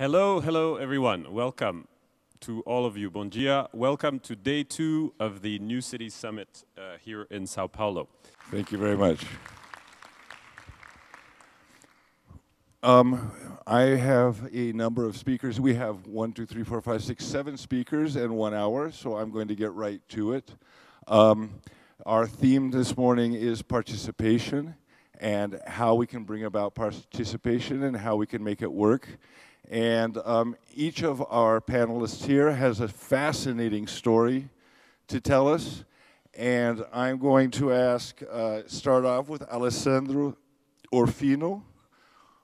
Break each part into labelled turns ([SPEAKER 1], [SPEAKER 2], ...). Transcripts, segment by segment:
[SPEAKER 1] Hello, hello everyone. Welcome to all of you. Bon dia. Welcome to day two of the New Cities Summit uh, here in Sao Paulo.
[SPEAKER 2] Thank you very much. Um, I have a number of speakers. We have one, two, three, four, five, six, seven speakers in one hour, so I'm going to get right to it. Um, our theme this morning is participation and how we can bring about participation and how we can make it work. And um, each of our panelists here has a fascinating story to tell us. And I'm going to ask, uh, start off with Alessandro Orfino,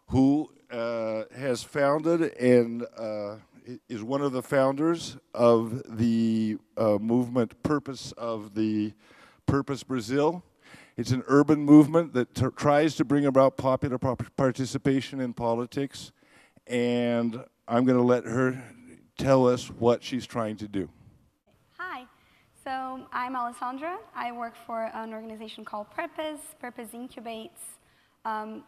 [SPEAKER 2] who uh, has founded and uh, is one of the founders of the uh, movement Purpose of the Purpose Brazil. It's an urban movement that tries to bring about popular participation in politics and I'm going to let her tell us what she's trying to do.
[SPEAKER 3] Hi, so I'm Alessandra. I work for an organization called Purpose. Purpose incubates um,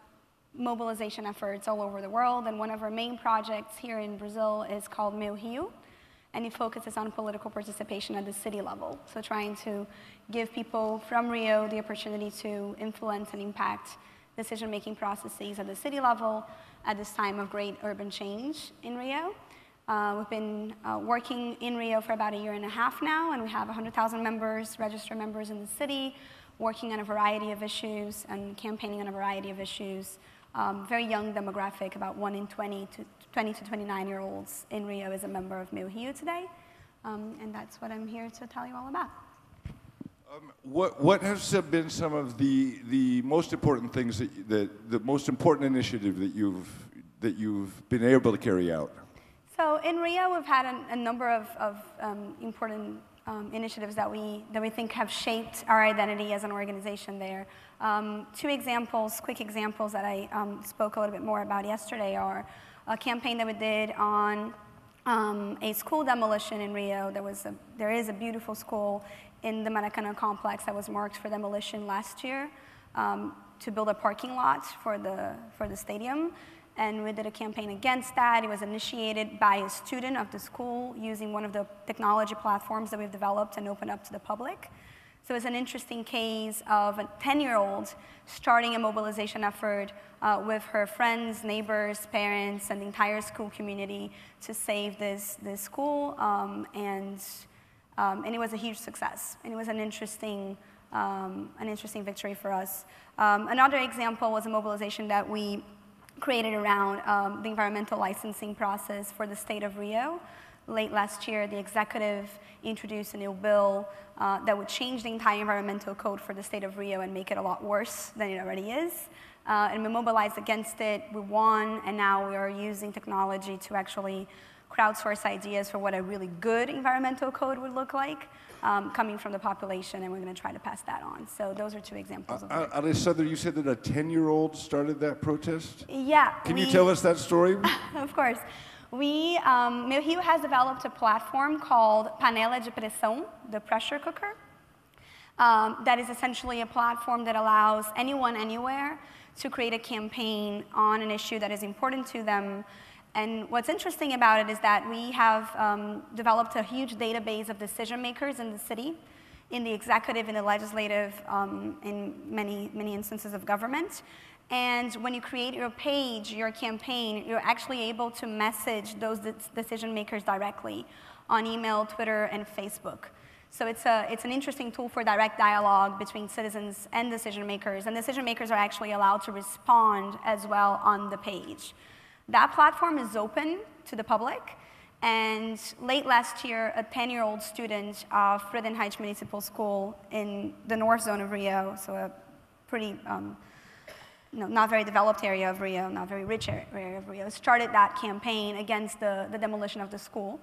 [SPEAKER 3] mobilization efforts all over the world, and one of our main projects here in Brazil is called Meu Rio, and it focuses on political participation at the city level, so trying to give people from Rio the opportunity to influence and impact decision-making processes at the city level at this time of great urban change in Rio. Uh, we've been uh, working in Rio for about a year and a half now, and we have 100,000 members, registered members in the city, working on a variety of issues and campaigning on a variety of issues. Um, very young demographic, about 1 in 20 to 20 to 29 year olds in Rio is a member of MIUHIU today. Um, and that's what I'm here to tell you all about. Um, what, what
[SPEAKER 2] has been some of the, the most important things that, that the most important initiative that you've that you've been able to carry out?
[SPEAKER 3] So in Rio, we've had a number of, of um, important um, initiatives that we that we think have shaped our identity as an organization. There, um, two examples, quick examples that I um, spoke a little bit more about yesterday are a campaign that we did on um, a school demolition in Rio. There was a, there is a beautiful school in the Manakana complex that was marked for demolition last year um, to build a parking lot for the, for the stadium. And we did a campaign against that. It was initiated by a student of the school using one of the technology platforms that we've developed and opened up to the public. So it's an interesting case of a 10-year-old starting a mobilization effort uh, with her friends, neighbors, parents, and the entire school community to save this, this school. Um, and um, and it was a huge success, and it was an interesting, um, an interesting victory for us. Um, another example was a mobilization that we created around um, the environmental licensing process for the state of Rio. Late last year, the executive introduced a new bill uh, that would change the entire environmental code for the state of Rio and make it a lot worse than it already is. Uh, and we mobilized against it, we won, and now we are using technology to actually crowdsource ideas for what a really good environmental code would look like um, coming from the population, and we're going to try to pass that on. So those are two examples. Uh, of
[SPEAKER 2] uh, uh Alessandra, you said that a 10-year-old started that protest?
[SPEAKER 3] Yeah. Can we, you tell
[SPEAKER 2] us that story?
[SPEAKER 3] of course. We, um, has developed a platform called Panela de Pressão, the pressure cooker. Um, that is essentially a platform that allows anyone anywhere to create a campaign on an issue that is important to them and what's interesting about it is that we have um, developed a huge database of decision makers in the city, in the executive, in the legislative, um, in many, many instances of government. And when you create your page, your campaign, you're actually able to message those decision makers directly on email, Twitter, and Facebook. So it's, a, it's an interesting tool for direct dialogue between citizens and decision makers. And decision makers are actually allowed to respond as well on the page. That platform is open to the public. And late last year, a 10-year-old student of Friden Municipal School in the north zone of Rio, so a pretty um, no, not very developed area of Rio, not very rich area of Rio, started that campaign against the, the demolition of the school.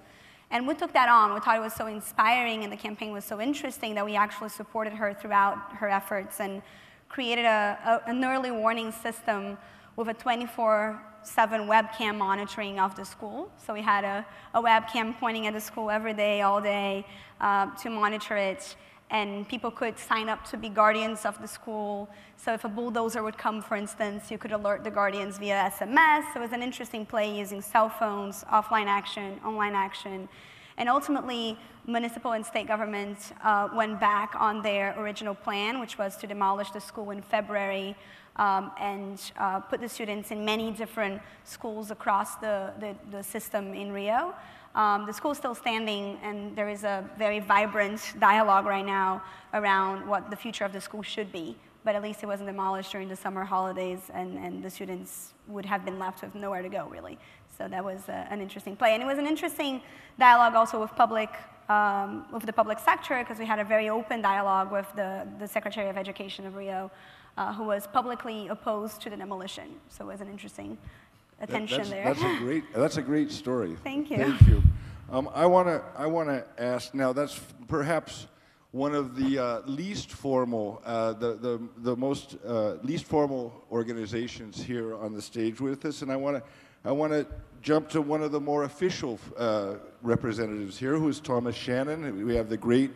[SPEAKER 3] And we took that on. We thought it was so inspiring and the campaign was so interesting that we actually supported her throughout her efforts and created a, a an early warning system with a 24 7 webcam monitoring of the school. So we had a, a webcam pointing at the school every day, all day, uh, to monitor it. And people could sign up to be guardians of the school. So if a bulldozer would come, for instance, you could alert the guardians via SMS. So it was an interesting play using cell phones, offline action, online action. And ultimately, municipal and state governments uh, went back on their original plan, which was to demolish the school in February um, and uh, put the students in many different schools across the, the, the system in Rio. Um, the is still standing, and there is a very vibrant dialogue right now around what the future of the school should be. But at least it wasn't demolished during the summer holidays, and, and the students would have been left with nowhere to go, really. So that was uh, an interesting play. And it was an interesting dialogue also with public um, with the public sector because we had a very open dialogue with the, the Secretary of Education of Rio uh, who was publicly opposed to the demolition. So it was an interesting attention that, there. That's a great. That's a great story. Thank you. Thank you.
[SPEAKER 2] Um, I want to. I want to ask now. That's perhaps one of the uh, least formal, uh, the, the, the most uh, least formal organizations here on the stage with us, and I want to. I want to jump to one of the more official uh, representatives here, who is Thomas Shannon. We have the great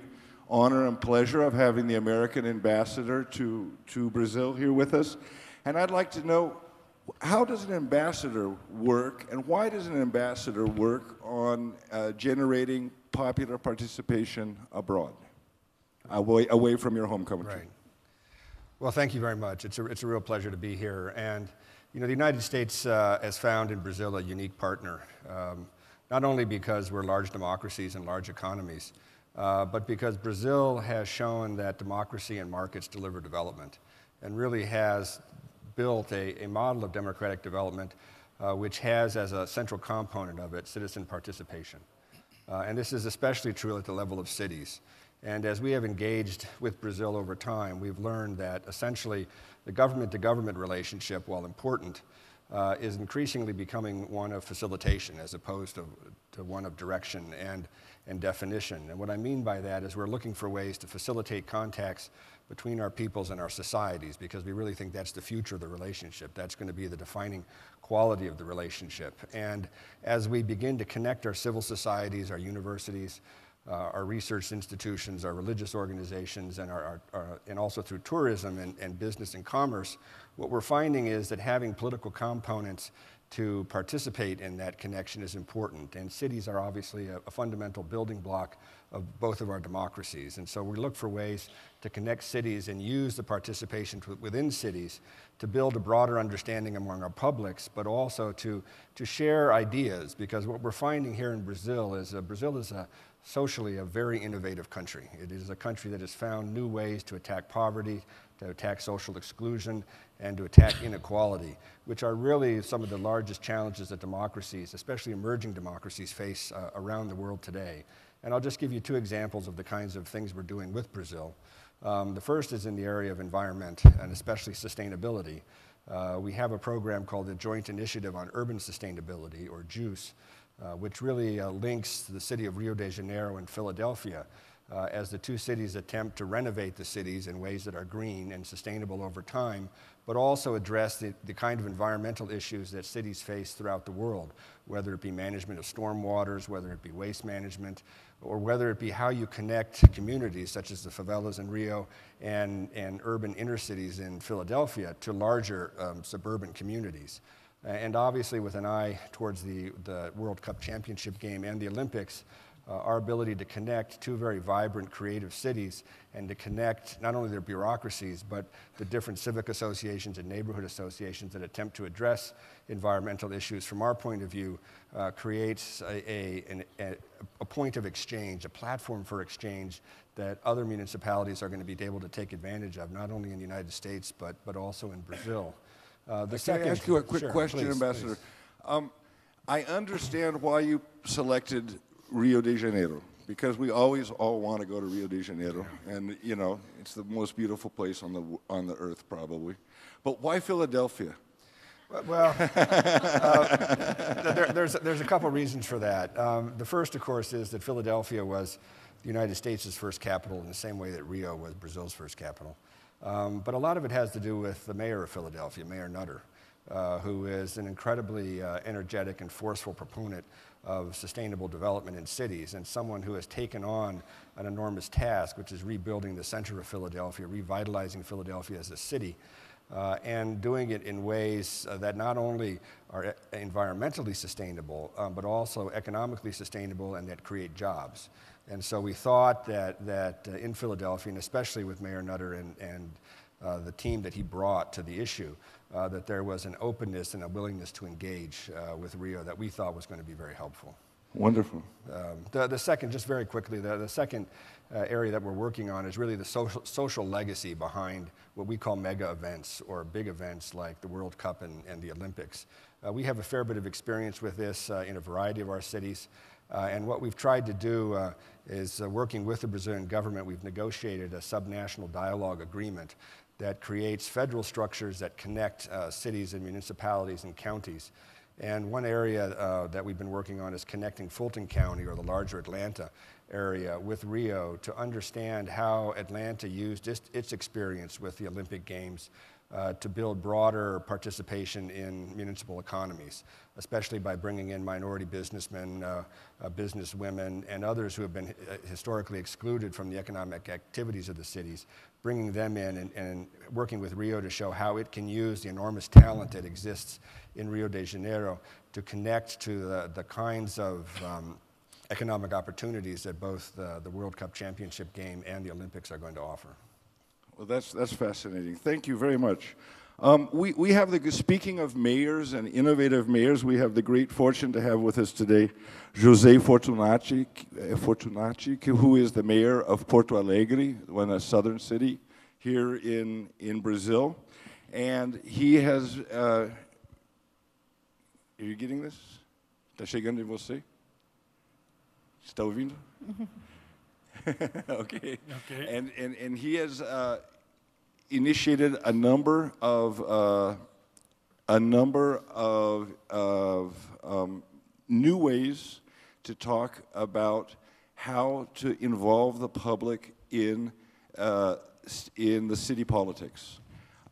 [SPEAKER 2] honor and pleasure of having the American ambassador to, to Brazil here with us. And I'd like to know how does an ambassador work and why does an ambassador work on uh, generating popular participation abroad, away, away from your home country? Right.
[SPEAKER 4] Well, thank you very much. It's a, it's a real pleasure to be here. And, you know, the United States uh, has found in Brazil a unique partner, um, not only because we're large democracies and large economies, uh, but because Brazil has shown that democracy and markets deliver development and really has built a, a model of democratic development uh, which has as a central component of it citizen participation. Uh, and this is especially true at the level of cities. And as we have engaged with Brazil over time, we've learned that essentially the government to government relationship, while important, uh, is increasingly becoming one of facilitation as opposed to, to one of direction. And and definition. And what I mean by that is we're looking for ways to facilitate contacts between our peoples and our societies because we really think that's the future of the relationship. That's going to be the defining quality of the relationship. And as we begin to connect our civil societies, our universities, uh, our research institutions, our religious organizations, and, our, our, our, and also through tourism and, and business and commerce, what we're finding is that having political components to participate in that connection is important. And cities are obviously a, a, fundamental building block of both of our democracies. And so we look for ways to connect cities and use the participation to, within cities to build a broader understanding among our publics, but also to, to share ideas. Because what we're finding here in Brazil is uh, Brazil is a socially a very innovative country. It is a country that has found new ways to attack poverty, to attack social exclusion, and to attack inequality, which are really some of the largest challenges that democracies, especially emerging democracies, face uh, around the world today. And I'll just give you two examples of the kinds of things we're doing with Brazil. Um, the first is in the area of environment and especially sustainability. Uh, we have a program called the Joint Initiative on Urban Sustainability, or JUICE, uh, which really uh, links the city of Rio de Janeiro and Philadelphia uh, as the two cities attempt to renovate the cities in ways that are green and sustainable over time but also address the, the kind of environmental issues that cities face throughout the world, whether it be management of storm waters, whether it be waste management, or whether it be how you connect communities such as the favelas in Rio and, and urban inner cities in Philadelphia to larger um, suburban communities. And obviously, with an eye towards the, the World Cup championship game and the Olympics, uh, our ability to connect two very vibrant, creative cities and to connect not only their bureaucracies, but the different civic associations and neighborhood associations that attempt to address environmental issues from our point of view uh, creates a, a, an, a, a point of exchange, a platform for exchange that other municipalities are going to be able to take advantage of, not only in the United States, but, but also in Brazil. Uh, the I second, can I ask you a quick sure, question, please, Ambassador? Please.
[SPEAKER 2] Um, I understand why you selected Rio de Janeiro because we always all want to go to Rio de Janeiro, and you know it's the most beautiful place on the
[SPEAKER 4] on the earth probably. But why Philadelphia?
[SPEAKER 5] Well, uh, there,
[SPEAKER 4] there's there's a couple reasons for that. Um, the first, of course, is that Philadelphia was the United States' first capital in the same way that Rio was Brazil's first capital. Um, but a lot of it has to do with the mayor of Philadelphia, Mayor Nutter, uh, who is an incredibly uh, energetic and forceful proponent of sustainable development in cities and someone who has taken on an enormous task, which is rebuilding the center of Philadelphia, revitalizing Philadelphia as a city. Uh, and doing it in ways uh, that not only are e environmentally sustainable, um, but also economically sustainable and that create jobs. And so we thought that, that uh, in Philadelphia, and especially with Mayor Nutter and, and uh, the team that he brought to the issue, uh, that there was an openness and a willingness to engage uh, with Rio that we thought was going to be very helpful. Wonderful. Um, the, the second, just very quickly, the, the second uh, area that we're working on is really the social, social legacy behind what we call mega events or big events like the World Cup and, and the Olympics. Uh, we have a fair bit of experience with this uh, in a variety of our cities. Uh, and what we've tried to do uh, is uh, working with the Brazilian government, we've negotiated a subnational dialogue agreement that creates federal structures that connect uh, cities and municipalities and counties. And one area uh, that we've been working on is connecting Fulton County or the larger Atlanta area with Rio to understand how Atlanta used its, its experience with the Olympic Games uh, to build broader participation in municipal economies, especially by bringing in minority businessmen, uh, uh, businesswomen, and others who have been uh, historically excluded from the economic activities of the cities bringing them in and, and, working with Rio to show how it can use the enormous talent that exists in Rio de Janeiro to connect to the, the kinds of um, economic opportunities that both the, the World Cup Championship game and the Olympics are going to offer.
[SPEAKER 2] Well, that's, that's fascinating. Thank you very much. Um, we, we have the, speaking of mayors and innovative mayors, we have the great fortune to have with us today Jose Fortunati, eh, Fortunati, who is the mayor of Porto Alegre, one the southern city here in, in Brazil. And he has, uh, are you getting this? Está chegando em você? Está ouvindo? okay. okay. And, and, and he has, uh, initiated a number of uh, a number of, of um, new ways to talk about how to involve the public in uh, in the city politics.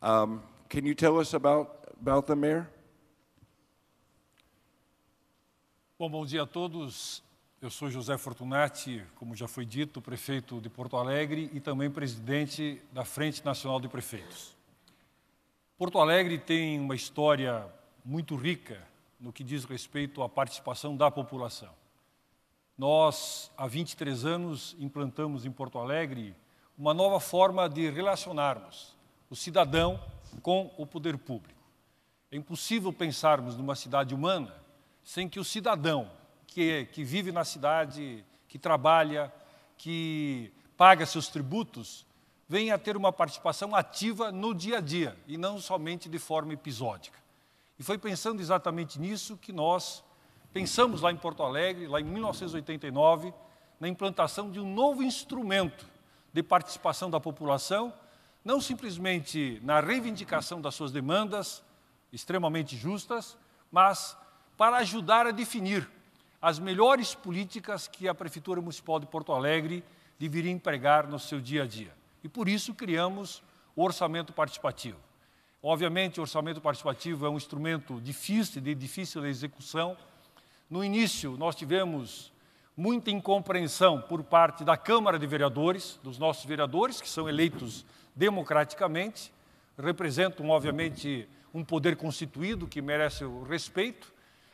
[SPEAKER 2] Um, can you tell us about about the Mayor?
[SPEAKER 6] Bom, bom dia a todos. Eu sou José Fortunati, como já foi dito, prefeito de Porto Alegre e também presidente da Frente Nacional de Prefeitos. Porto Alegre tem uma história muito rica no que diz respeito à participação da população. Nós, há 23 anos, implantamos em Porto Alegre uma nova forma de relacionarmos o cidadão com o poder público. É impossível pensarmos numa cidade humana sem que o cidadão, que, que vive na cidade, que trabalha, que paga seus tributos, venha a ter uma participação ativa no dia a dia e não somente de forma episódica. E foi pensando exatamente nisso que nós pensamos lá em Porto Alegre, lá em 1989, na implantação de um novo instrumento de participação da população, não simplesmente na reivindicação das suas demandas, extremamente justas, mas para ajudar a definir as melhores políticas que a Prefeitura Municipal de Porto Alegre deveria empregar no seu dia a dia. E por isso criamos o orçamento participativo. Obviamente, o orçamento participativo é um instrumento difícil, de difícil execução. No início, nós tivemos muita incompreensão por parte da Câmara de Vereadores, dos nossos vereadores, que são eleitos democraticamente, representam, obviamente, um poder constituído que merece o respeito.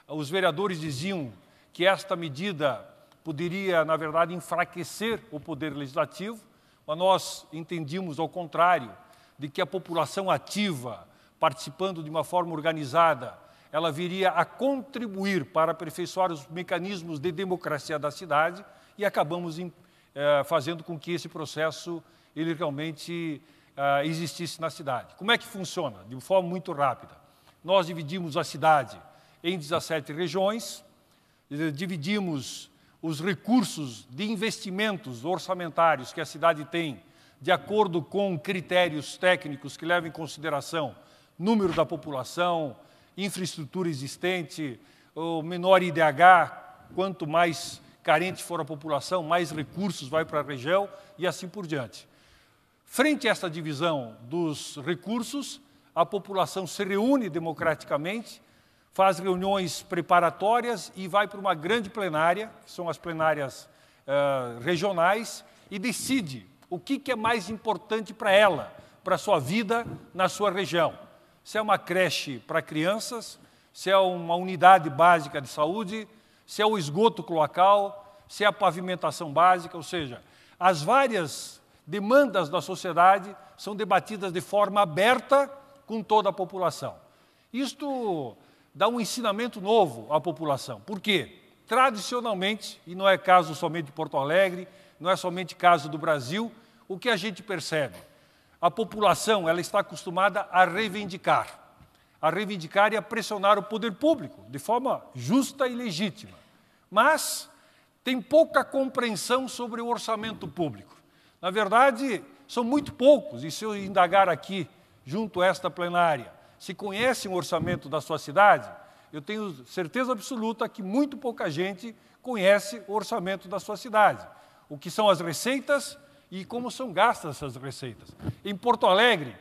[SPEAKER 6] Os vereadores diziam que esta medida poderia, na verdade, enfraquecer o poder legislativo, mas nós entendimos ao contrário, de que a população ativa, participando de uma forma organizada, ela viria a contribuir para aperfeiçoar os mecanismos de democracia da cidade e acabamos em, eh, fazendo com que esse processo ele realmente eh, existisse na cidade. Como é que funciona? De forma muito rápida. Nós dividimos a cidade em 17 regiões, dividimos os recursos de investimentos orçamentários que a cidade tem, de acordo com critérios técnicos que levam em consideração número da população, infraestrutura existente, o menor IDH, quanto mais carente for a população, mais recursos vai para a região e assim por diante. Frente a esta divisão dos recursos, a população se reúne democraticamente faz reuniões preparatórias e vai para uma grande plenária, que são as plenárias uh, regionais, e decide o que, que é mais importante para ela, para a sua vida na sua região. Se é uma creche para crianças, se é uma unidade básica de saúde, se é o esgoto cloacal, se é a pavimentação básica, ou seja, as várias demandas da sociedade são debatidas de forma aberta com toda a população. Isto dá um ensinamento novo à população. Por quê? Tradicionalmente, e não é caso somente de Porto Alegre, não é somente caso do Brasil, o que a gente percebe? A população ela está acostumada a reivindicar, a reivindicar e a pressionar o poder público de forma justa e legítima. Mas tem pouca compreensão sobre o orçamento público. Na verdade, são muito poucos, e se eu indagar aqui, junto a esta plenária, se conhecem o orçamento da sua cidade, eu tenho certeza absoluta que muito pouca gente conhece o orçamento da sua cidade, o que são as receitas e como são gastas essas receitas. Em Porto Alegre,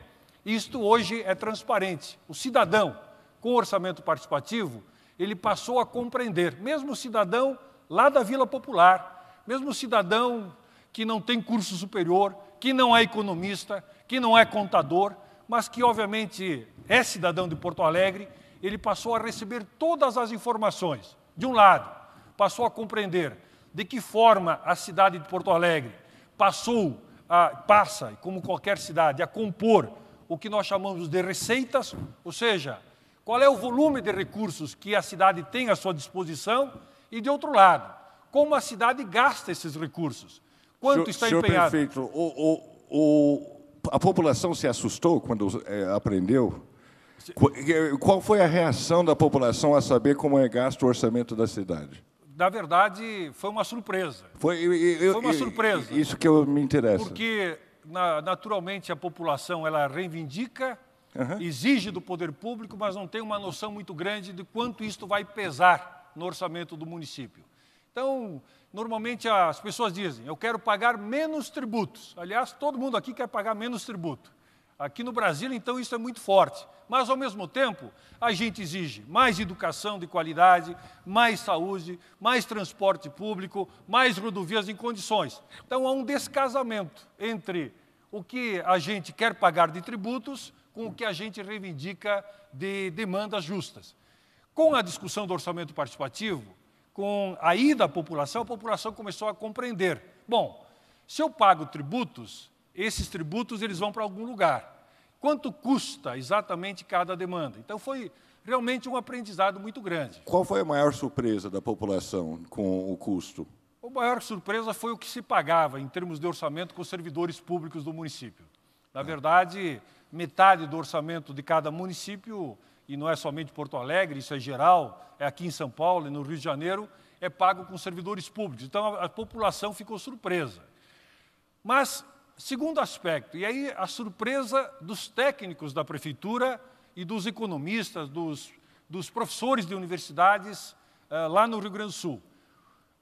[SPEAKER 6] isto hoje é transparente. O cidadão com orçamento participativo, ele passou a compreender, mesmo o cidadão lá da Vila Popular, mesmo o cidadão que não tem curso superior, que não é economista, que não é contador, mas que obviamente é cidadão de Porto Alegre, ele passou a receber todas as informações. De um lado, passou a compreender de que forma a cidade de Porto Alegre passou a, passa, como qualquer cidade, a compor o que nós chamamos de receitas, ou seja, qual é o volume de recursos que a cidade tem à sua disposição e, de outro lado, como a cidade gasta esses recursos, quanto senhor, está empenhado. Senhor
[SPEAKER 2] prefeito, o, o, o, a população se assustou quando é, aprendeu? É, qual foi a reação da população a saber como é gasto o orçamento da cidade?
[SPEAKER 6] Na verdade, foi uma surpresa. Foi, eu, foi uma eu, surpresa.
[SPEAKER 2] Isso que eu me interessa.
[SPEAKER 6] Porque, naturalmente, a população ela reivindica, uhum. exige do poder público, mas não tem uma noção muito grande de quanto isto vai pesar no orçamento do município. Então, Normalmente as pessoas dizem, eu quero pagar menos tributos. Aliás, todo mundo aqui quer pagar menos tributo. Aqui no Brasil, então, isso é muito forte. Mas, ao mesmo tempo, a gente exige mais educação de qualidade, mais saúde, mais transporte público, mais rodovias em condições. Então, há um descasamento entre o que a gente quer pagar de tributos com o que a gente reivindica de demandas justas. Com a discussão do orçamento participativo, com a ida da população, a população começou a compreender. Bom, se eu pago tributos, esses tributos eles vão para algum lugar. Quanto custa exatamente cada demanda? Então foi realmente um aprendizado muito grande. Qual
[SPEAKER 2] foi a maior surpresa da população com o custo?
[SPEAKER 6] A maior surpresa foi o que se pagava em termos de orçamento com os servidores públicos do município. Na é. verdade, metade do orçamento de cada município e não é somente Porto Alegre, isso é geral, é aqui em São Paulo e no Rio de Janeiro, é pago com servidores públicos. Então a, a população ficou surpresa. Mas, segundo aspecto, e aí a surpresa dos técnicos da prefeitura e dos economistas, dos, dos professores de universidades uh, lá no Rio Grande do Sul.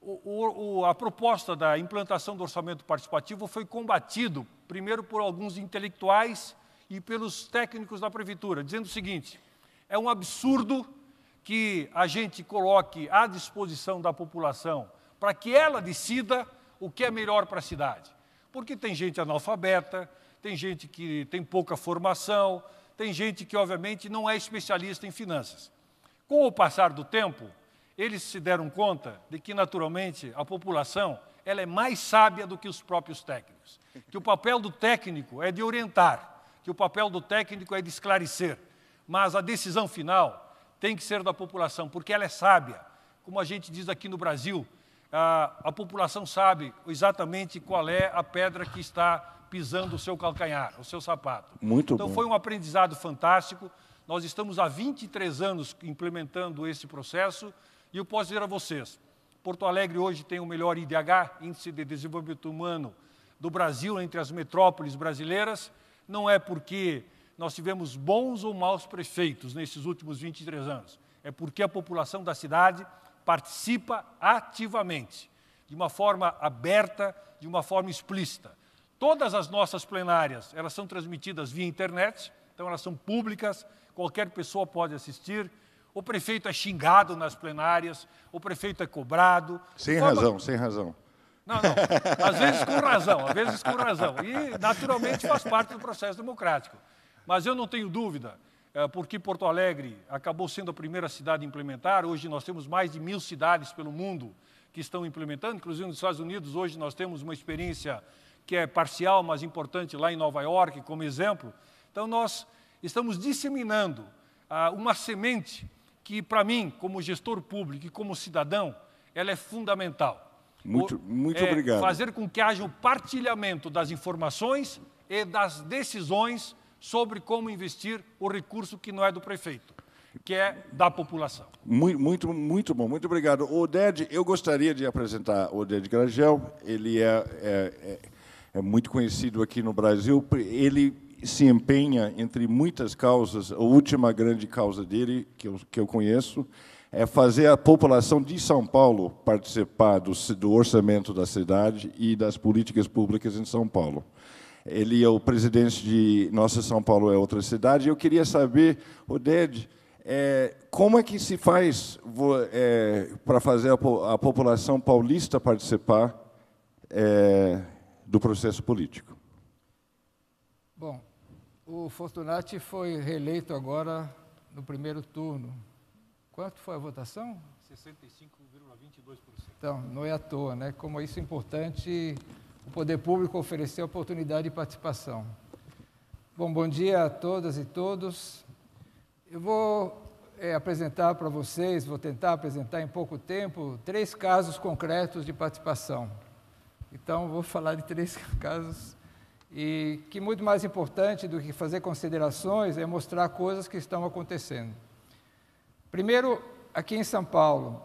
[SPEAKER 6] O, o, a proposta da implantação do orçamento participativo foi combatido, primeiro por alguns intelectuais e pelos técnicos da prefeitura, dizendo o seguinte: é um absurdo que a gente coloque à disposição da população para que ela decida o que é melhor para a cidade. Porque tem gente analfabeta, tem gente que tem pouca formação, tem gente que, obviamente, não é especialista em finanças. Com o passar do tempo, eles se deram conta de que, naturalmente, a população ela é mais sábia do que os próprios técnicos. Que o papel do técnico é de orientar, que o papel do técnico é de esclarecer mas a decisão final tem que ser da população, porque ela é sábia. Como a gente diz aqui no Brasil, a, a população sabe exatamente qual é a pedra que está pisando o seu calcanhar, o seu sapato. Muito então, bom. foi um aprendizado fantástico. Nós estamos há 23 anos implementando esse processo e eu posso dizer a vocês, Porto Alegre hoje tem o melhor IDH, Índice de Desenvolvimento Humano, do Brasil, entre as metrópoles brasileiras. Não é porque nós tivemos bons ou maus prefeitos nesses últimos 23 anos. É porque a população da cidade participa ativamente, de uma forma aberta, de uma forma explícita. Todas as nossas plenárias, elas são transmitidas via internet, então elas são públicas, qualquer pessoa pode assistir. O prefeito é xingado nas plenárias, o prefeito é cobrado. Sem razão,
[SPEAKER 2] sem razão. Não, não. Às vezes com razão, às vezes com razão. E,
[SPEAKER 6] naturalmente, faz parte do processo democrático. Mas eu não tenho dúvida, eh, porque Porto Alegre acabou sendo a primeira cidade a implementar. Hoje nós temos mais de mil cidades pelo mundo que estão implementando, inclusive nos Estados Unidos. Hoje nós temos uma experiência que é parcial, mas importante, lá em Nova York, como exemplo. Então nós estamos disseminando ah, uma semente que, para mim, como gestor público e como cidadão, ela é fundamental.
[SPEAKER 7] Muito, muito é, obrigado. Fazer
[SPEAKER 6] com que haja o um partilhamento das informações e das decisões sobre como investir o recurso que não é do prefeito, que é da população.
[SPEAKER 2] Muito, muito, muito bom, muito obrigado. O Oded, eu gostaria de apresentar o Oded Grangel. ele é, é, é, é muito conhecido aqui no Brasil, ele se empenha entre muitas causas, a última grande causa dele, que eu, que eu conheço, é fazer a população de São Paulo participar do, do orçamento da cidade e das políticas públicas em São Paulo. Ele é o presidente de Nossa São Paulo é outra cidade. Eu queria saber, Oded, é, como é que se faz é, para fazer a, a, população paulista participar é, do processo político?
[SPEAKER 5] Bom, o Fortunati foi reeleito agora no primeiro turno. Quanto foi a votação? 65,22%. Então, não é à toa, né? Como isso é importante o poder público ofereceu oportunidade de participação. Bom, bom dia a todas e todos. Eu vou é, apresentar para vocês, vou tentar apresentar em pouco tempo, três casos concretos de participação. Então, vou falar de três casos e que muito mais importante do que fazer considerações é mostrar coisas que estão acontecendo. Primeiro, aqui em São Paulo,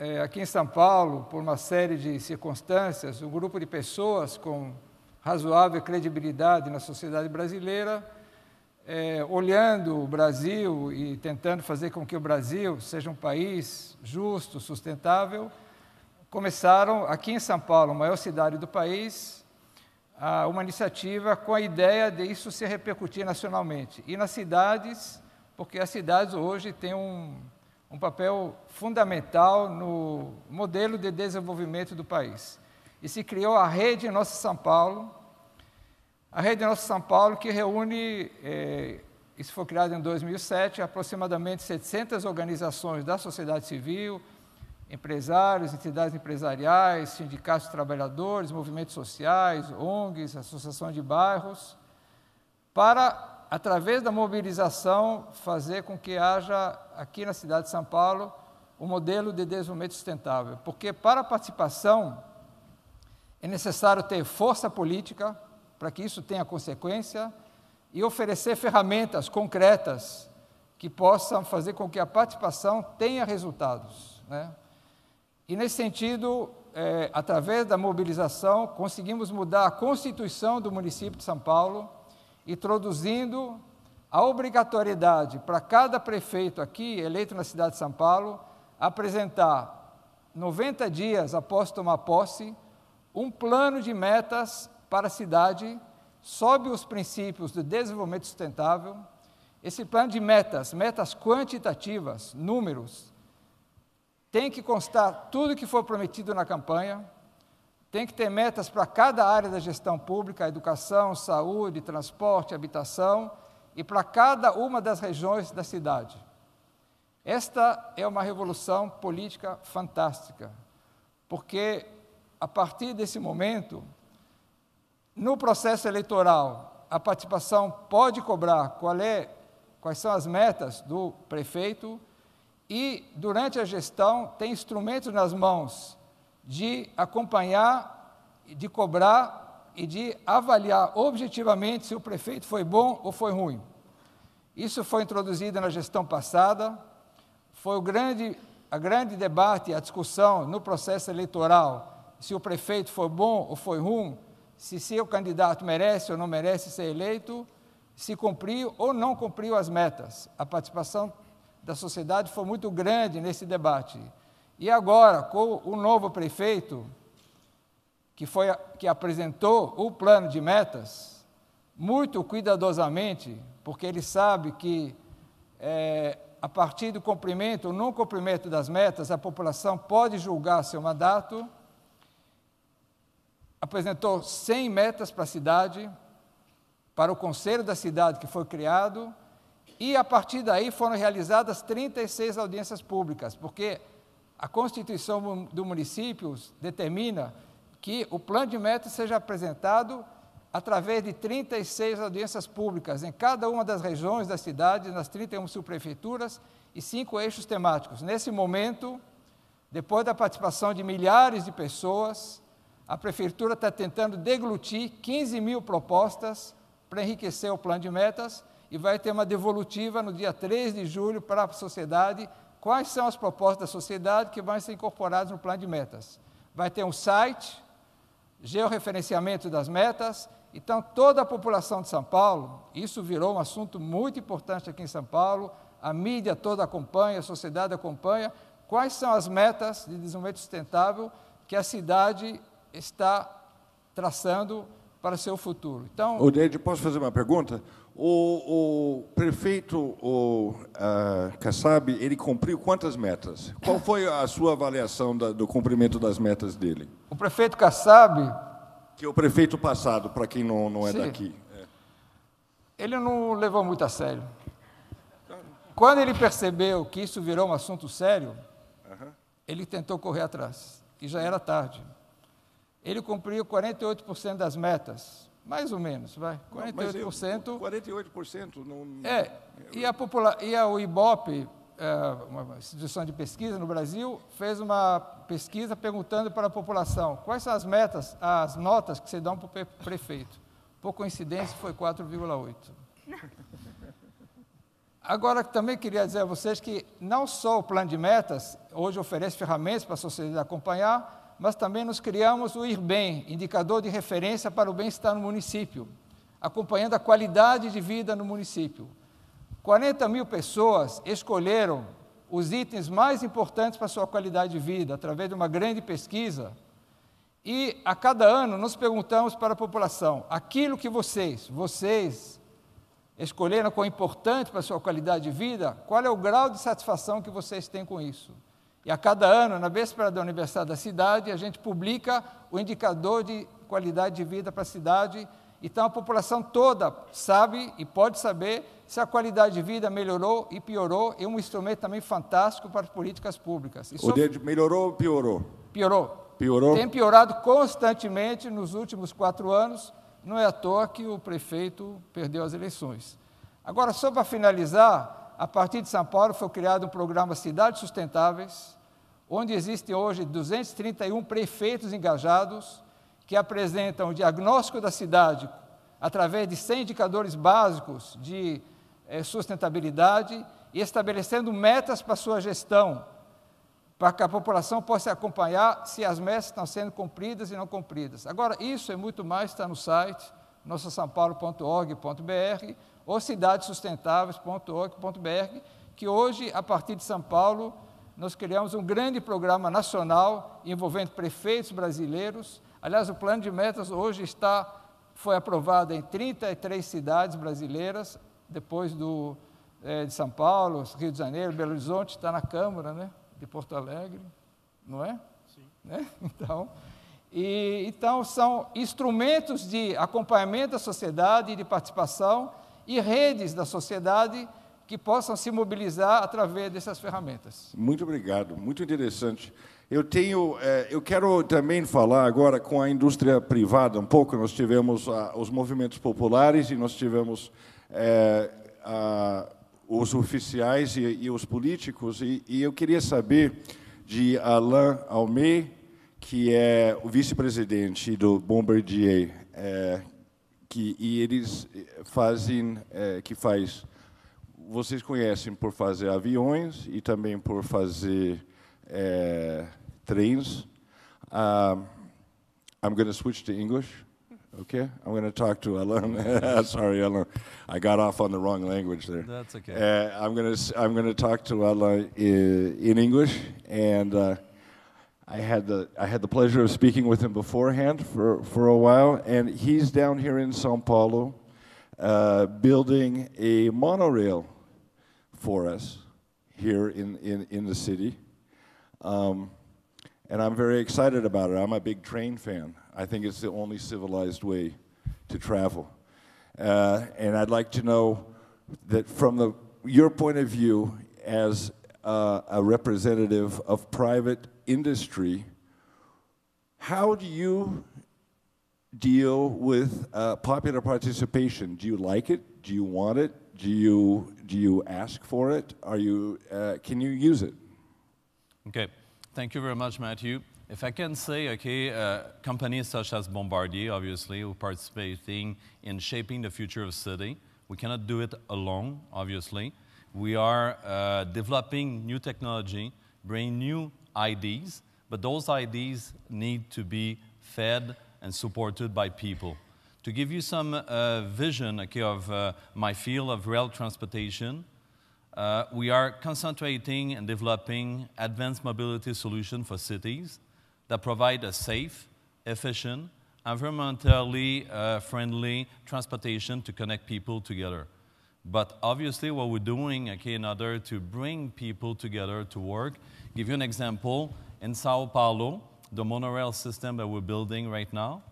[SPEAKER 5] é, aqui em São Paulo, por uma série de circunstâncias, um grupo de pessoas com razoável credibilidade na sociedade brasileira, é, olhando o Brasil e tentando fazer com que o Brasil seja um país justo, sustentável, começaram aqui em São Paulo, a maior cidade do país, a, uma iniciativa com a ideia de isso se repercutir nacionalmente. E nas cidades, porque as cidades hoje têm um, um papel fundamental no modelo de desenvolvimento do país. E se criou a Rede Nossa São Paulo, a Rede Nossa São Paulo que reúne, eh, isso foi criado em 2007, aproximadamente 700 organizações da sociedade civil, empresários, entidades empresariais, sindicatos de trabalhadores, movimentos sociais, ONGs, associações de bairros, para através da mobilização, fazer com que haja, aqui na cidade de São Paulo, o um modelo de desenvolvimento sustentável. Porque para a participação é necessário ter força política para que isso tenha consequência e oferecer ferramentas concretas que possam fazer com que a participação tenha resultados. Né? E nesse sentido, é, através da mobilização, conseguimos mudar a constituição do município de São Paulo introduzindo a obrigatoriedade para cada prefeito aqui, eleito na cidade de São Paulo, apresentar 90 dias após tomar posse um plano de metas para a cidade sob os princípios do desenvolvimento sustentável. Esse plano de metas, metas quantitativas, números, tem que constar tudo que for prometido na campanha, tem que ter metas para cada área da gestão pública, educação, saúde, transporte, habitação e para cada uma das regiões da cidade. Esta é uma revolução política fantástica, porque a partir desse momento, no processo eleitoral, a participação pode cobrar qual é, quais são as metas do prefeito e, durante a gestão, tem instrumentos nas mãos de acompanhar, de cobrar e de avaliar objetivamente se o prefeito foi bom ou foi ruim. Isso foi introduzido na gestão passada, foi o grande, a grande debate, a discussão no processo eleitoral, se o prefeito foi bom ou foi ruim, se seu candidato merece ou não merece ser eleito, se cumpriu ou não cumpriu as metas. A participação da sociedade foi muito grande nesse debate. E agora, com o novo prefeito, que, foi, que apresentou o plano de metas, muito cuidadosamente, porque ele sabe que é, a partir do cumprimento ou não cumprimento das metas, a população pode julgar seu mandato. Apresentou 100 metas para a cidade, para o conselho da cidade que foi criado, e a partir daí foram realizadas 36 audiências públicas, porque a Constituição do município determina que o plano de Metas seja apresentado através de 36 audiências públicas em cada uma das regiões das cidades, nas 31 subprefeituras e cinco eixos temáticos. Nesse momento, depois da participação de milhares de pessoas, a prefeitura está tentando deglutir 15 mil propostas para enriquecer o plano de metas e vai ter uma devolutiva no dia 3 de julho para a sociedade quais são as propostas da sociedade que vão ser incorporadas no plano de metas. Vai ter um site, georreferenciamento das metas, então toda a população de São Paulo, isso virou um assunto muito importante aqui em São Paulo, a mídia toda acompanha, a sociedade acompanha, quais são as metas de desenvolvimento sustentável que a cidade está traçando para seu futuro. Então,
[SPEAKER 2] Odeide, posso fazer uma pergunta?
[SPEAKER 5] O, o
[SPEAKER 2] prefeito o, uh, ah, Kassab, ele cumpriu quantas metas? Qual foi a sua avaliação da, do cumprimento das metas dele?
[SPEAKER 5] O prefeito Kassab... Que é o prefeito
[SPEAKER 2] passado, para quem não, não é Sim. daqui.
[SPEAKER 5] É. Ele não levou muito a sério. Quando ele percebeu que isso virou um assunto sério, ele tentou correr atrás, e já era tarde. Ele cumpriu 48% das metas, mais ou menos, vai. 48%.
[SPEAKER 2] Não, eu, 48% não. É,
[SPEAKER 5] e, a popula e a IBOP, é, uma instituição de pesquisa no Brasil, fez uma pesquisa perguntando para a população quais são as metas, as notas que você dão para o prefeito. Por coincidência, foi 4,8. Agora, também queria dizer a vocês que não só o plano de metas hoje oferece ferramentas para a sociedade acompanhar, mas também nos criamos o IRBEM, indicador de referência para o bem-estar no município, acompanhando a qualidade de vida no município. 40 mil pessoas escolheram os itens mais importantes para a sua qualidade de vida, através de uma grande pesquisa. E a cada ano nós perguntamos para a população: aquilo que vocês, vocês escolheram como importante para a sua qualidade de vida, qual é o grau de satisfação que vocês têm com isso? E a cada ano, na véspera do aniversário da cidade, a gente publica o indicador de qualidade de vida para a cidade. Então a população toda sabe e pode saber se a qualidade de vida melhorou e piorou. É um instrumento também fantástico para as políticas públicas. E o de
[SPEAKER 2] melhorou ou piorou? Piorou. Piorou? Tem
[SPEAKER 5] piorado constantemente nos últimos quatro anos. Não é à toa que o prefeito perdeu as eleições. Agora, só para finalizar, a partir de São Paulo foi criado um programa Cidades Sustentáveis, onde existem hoje 231 prefeitos engajados que apresentam o diagnóstico da cidade através de 100 indicadores básicos de eh, sustentabilidade e estabelecendo metas para sua gestão, para que a população possa acompanhar se as metas estão sendo cumpridas e não cumpridas. Agora, isso e muito mais está no site nossasampaulo.org.br ou cidadesustentáveis.org.br, que hoje, a partir de São Paulo, nós criamos um grande programa nacional envolvendo prefeitos brasileiros. Aliás, o plano de metas hoje está foi aprovado em 33 cidades brasileiras, depois do, é, de São Paulo, Rio de Janeiro, Belo Horizonte, está na Câmara né, de Porto Alegre, não é? Sim. Né? Então, e, então, são instrumentos de acompanhamento da sociedade e de participação e redes da sociedade que possam se mobilizar através dessas ferramentas.
[SPEAKER 2] Muito obrigado, muito interessante. Eu tenho, eh, eu quero também falar agora com a indústria privada um pouco. Nós tivemos ah, os movimentos populares e nós tivemos eh, os oficiais e, e os políticos e, e, eu queria saber de Alain Almey, que é o vice-presidente do Bombardier, eh, que e eles eh, fazem é, que faz vocês conhecem por fazer aviões e também por fazer é, trens. Ah, I'm going to switch to English. Okay, I'm going to talk to Alan. Sorry, Alan, I got off on the wrong language there. That's okay. Uh, I'm going to I'm going to talk to Alan in, in English and. Uh, I had the I had the pleasure of speaking with him beforehand for for a while, and he's down here in Sao Paulo, uh, building a monorail for us here in in in the city, um, and I'm very excited about it. I'm a big train fan. I think it's the only civilized way to travel, uh, and I'd like to know that from the your point of view as uh, a representative of private industry, how do you deal with uh, popular participation? Do you like it? Do you want it? Do you do you ask for it? Are you uh, can you use it?
[SPEAKER 1] Okay, thank you very much, Matthew. If I can say, okay, uh, companies such as Bombardier, obviously, who participating in shaping the future of city, we cannot do it alone, obviously. We are uh, developing new technology, bringing new IDs, but those IDs need to be fed and supported by people. To give you some uh, vision okay, of uh, my field of rail transportation, uh, we are concentrating and developing advanced mobility solutions for cities that provide a safe, efficient, environmentally uh, friendly transportation to connect people together. But obviously, what we're doing, okay, in order to bring people together to work, give you an example. In Sao Paulo, the monorail system that we're building right now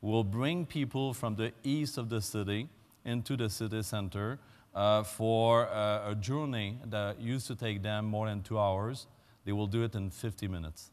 [SPEAKER 1] will bring people from the east of the city into the city center uh, for uh, a journey that used to take them more than two hours. They will do it in 50 minutes.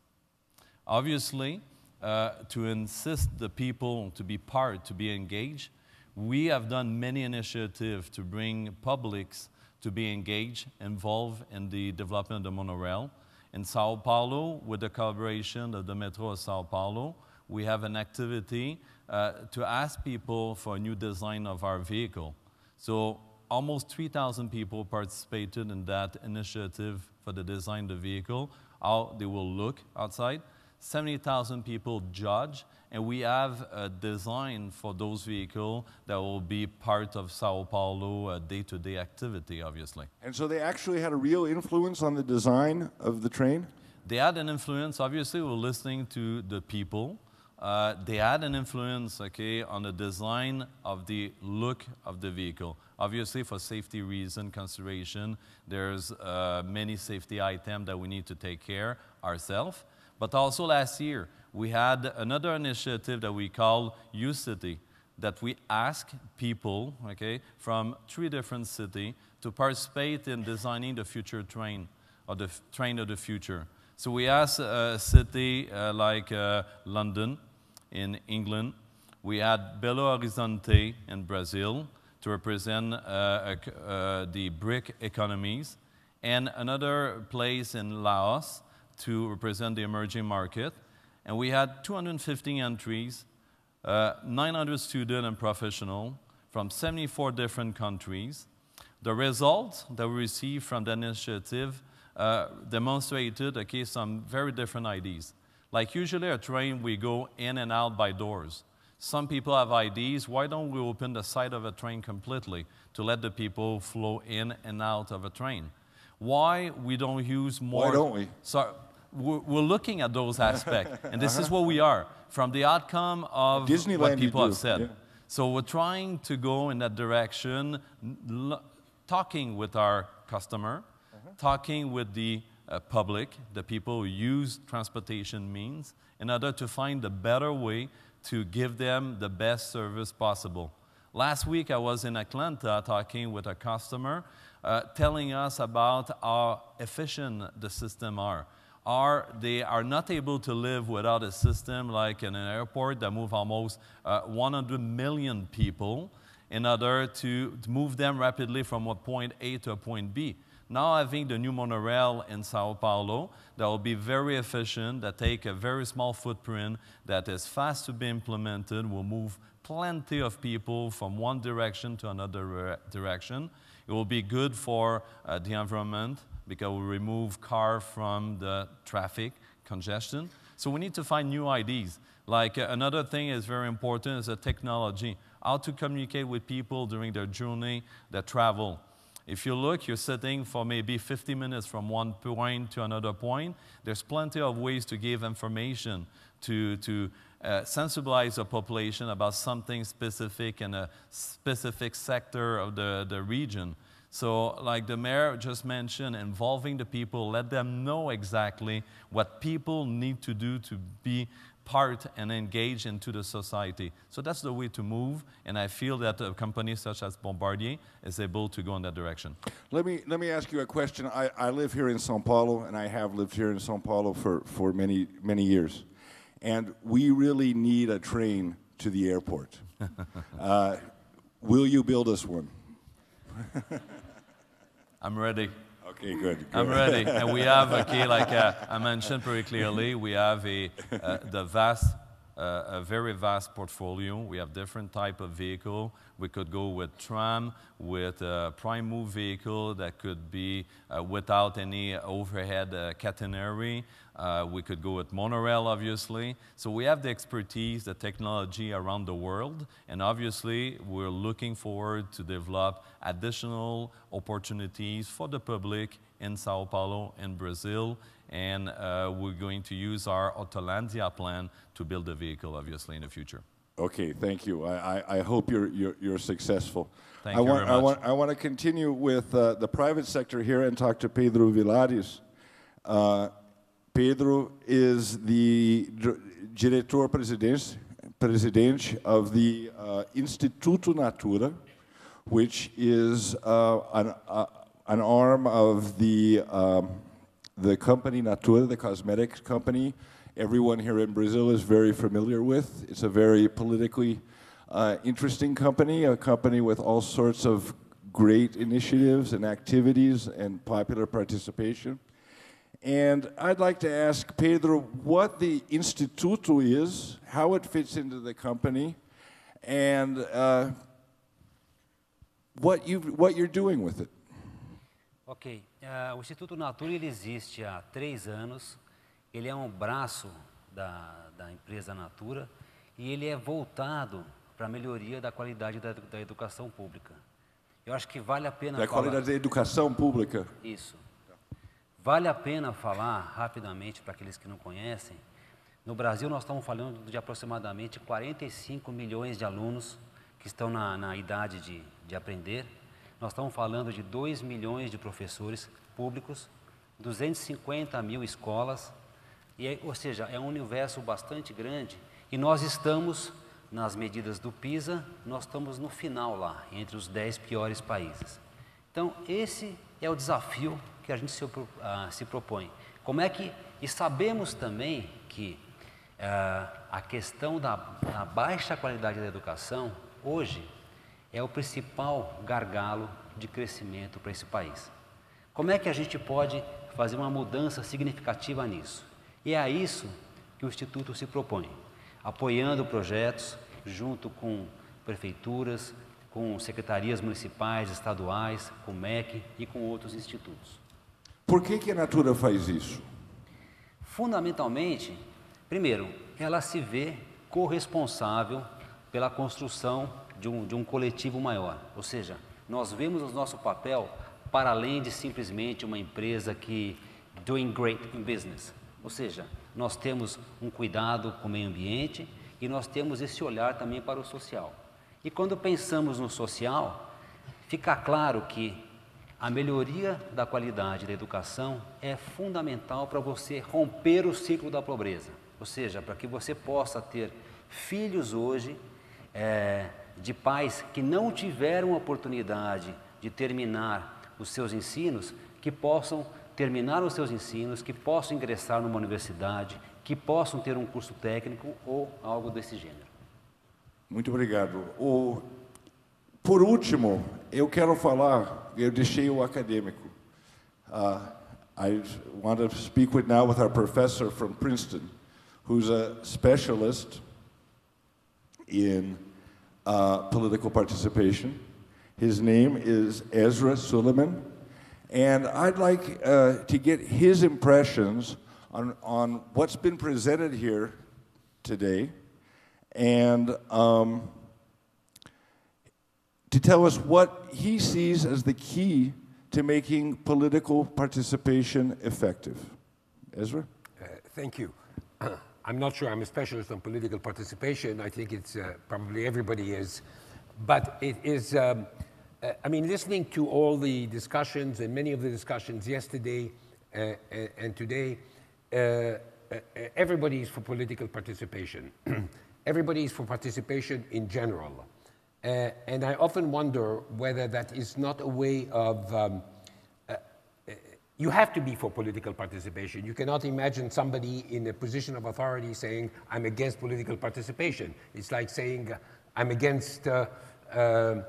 [SPEAKER 1] Obviously, uh, to insist the people to be part, to be engaged, we have done many initiatives to bring publics to be engaged, involved in the development of the monorail. In Sao Paulo, with the collaboration of the Metro of Sao Paulo, we have an activity uh, to ask people for a new design of our vehicle. So almost 3,000 people participated in that initiative for the design of the vehicle, how they will look outside. 70,000 people judge, and we have a design for those vehicles that will be part of Sao Paulo uh, day-to-day activity, obviously.
[SPEAKER 2] And so they actually had a real influence on the design of the train?
[SPEAKER 1] They had an influence. Obviously, we're listening to the people. Uh, they had an influence, okay, on the design of the look of the vehicle. Obviously, for safety reason consideration, there's uh, many safety items that we need to take care ourselves. But also last year, we had another initiative that we call U City, that we ask people, okay, from three different cities to participate in designing the future train, or the train of the future. So we asked a city uh, like uh, London in England. We had Belo Horizonte in Brazil to represent uh, uh the BRIC economies. And another place in Laos to represent the emerging market. And we had 215 entries, uh, 900 student and professional from 74 different countries. The results that we received from the initiative uh, demonstrated okay, some very different IDs. Like usually a train, we go in and out by doors. Some people have IDs. Why don't we open the side of a train completely to let the people flow in and out of a train? Why we don't use more? Why don't we? Sorry, we're looking at those aspects. and this uh -huh. is uh-huh. what we are from the outcome of Disneyland what people have said. Yeah. So we're trying to go in that direction, talking with our customer, uh -huh. talking with the uh, public, the people who use transportation means, in order to find a better way to give them the best service possible. Last week, I was in Atlanta talking with a customer, uh, telling us about how efficient the system are are they are not able to live without a system like in an airport that move almost uh, 100 million people in order to, to move them rapidly from a point A to a point B. Now having the new monorail in Sao Paulo that will be very efficient, that take a very small footprint, that is fast to be implemented, will move plenty of people from one direction to another direction. It will be good for uh, the environment, because we remove car from the traffic congestion. So we need to find new ideas. Like uh, another thing is very important is the technology. How to communicate with people during their journey, their travel. If you look, you're sitting for maybe 50 minutes from one point to another point. There's plenty of ways to give information to, to uh, sensibilize the population about something specific in a specific sector of the, the region. So, like the mayor just mentioned, involving the people, let them know exactly what people need to do to be part and engage into the society. So that's the way to move, and I feel that a company such as Bombardier is able to go in that direction.
[SPEAKER 2] Let me, let me ask you a question. I, I live here in Sao Paulo, and I have lived here in Sao Paulo for, for many, many years. And we really need a train to the airport. uh, will you build us one?
[SPEAKER 1] I'm ready. Okay, good. good. I'm ready. and we have, okay, like uh, I mentioned pretty clearly, we have a, uh, the vast a very vast portfolio. We have different type of vehicle. We could go with tram, with a prime move vehicle that could be uh, without any overhead uh, catenary. Uh, we could go with monorail, obviously. So we have the expertise, the technology around the world, and obviously we're looking forward to develop additional opportunities for the public in Sao Paulo and Brazil and uh, we're going to use our Autolandia plan to build the vehicle, obviously, in the future.
[SPEAKER 2] Okay, thank you. I, I, I hope you're, you're, you're, successful. Thank I you want, very much. I want, I want to continue with uh, the private sector here and talk to Pedro Vilares. Uh, Pedro is the Diretor Presidente, of the uh, Instituto Natura, which is uh, an, uh, an arm of the um, the company Natura, the cosmetics company, everyone here in Brazil is very familiar with. It's a very politically uh, interesting company, a company with all sorts of great initiatives and activities and popular participation. And I'd like to ask Pedro what the Instituto is, how it fits into the company, and uh, what, you what you're doing with it.
[SPEAKER 7] Ok. Uh, o Instituto Natura ele existe há três anos. Ele é um braço da, da empresa Natura e ele é voltado para a melhoria da qualidade da, da, educação pública. Eu acho que vale a pena. Da falar... qualidade da
[SPEAKER 2] educação pública.
[SPEAKER 7] Isso. Vale a pena falar rapidamente para aqueles que não conhecem. No Brasil, nós estamos falando de aproximadamente 45 milhões de alunos que estão na, na idade de, de aprender. Nós estamos falando de 2 milhões de professores públicos, 250 mil escolas, e é, ou seja, é um universo bastante grande e nós estamos, nas medidas do PISA, nós estamos no final lá, entre os 10 piores países. Então, esse é o desafio que a gente se, ah, se propõe. Como é que, e sabemos também que eh, a questão da, da baixa qualidade da educação, hoje, é o principal gargalo de crescimento para esse país. Como é que a gente pode fazer uma mudança significativa nisso? E é a isso que o Instituto se propõe, apoiando projetos junto com prefeituras, com secretarias municipais, estaduais, com o MEC e com outros institutos.
[SPEAKER 2] Por que, que a Natura faz isso?
[SPEAKER 7] Fundamentalmente, primeiro, ela se vê corresponsável pela construção de um, de um coletivo maior. Ou seja, nós vemos o nosso papel para além de simplesmente uma empresa que doing great in business. Ou seja, nós temos um cuidado com o meio ambiente e nós temos esse olhar também para o social. E quando pensamos no social, fica claro que a melhoria da qualidade da educação é fundamental para você romper o ciclo da pobreza. Ou seja, para que você possa ter filhos hoje é, de pais que não tiveram oportunidade de terminar os seus ensinos, que possam terminar os seus ensinos, que possam ingressar numa universidade, que possam ter um curso técnico ou algo desse gênero.
[SPEAKER 2] Muito obrigado. O, por último, eu quero falar, eu deixei o acadêmico. Uh, I want to speak with now with our professor from Princeton, who's a specialist in uh, political participation. His name is Ezra Suleiman. And I'd like uh, to get his impressions on, on what's been presented here today and um, to tell us what he sees as the key to making political participation effective. Ezra? Uh,
[SPEAKER 8] thank you. I'm not sure I'm a specialist on political participation. I think it's uh, probably everybody is. But it is, um, uh, I mean, listening to all the discussions and many of the discussions yesterday uh, uh and today, uh, uh, everybody is for political participation. everybody is for participation in general. and I often wonder whether that is not a way of um, you have to be for political participation. You cannot imagine somebody in a position of authority saying, I'm against political participation. It's like saying, uh, I'm against uh, uh, uh,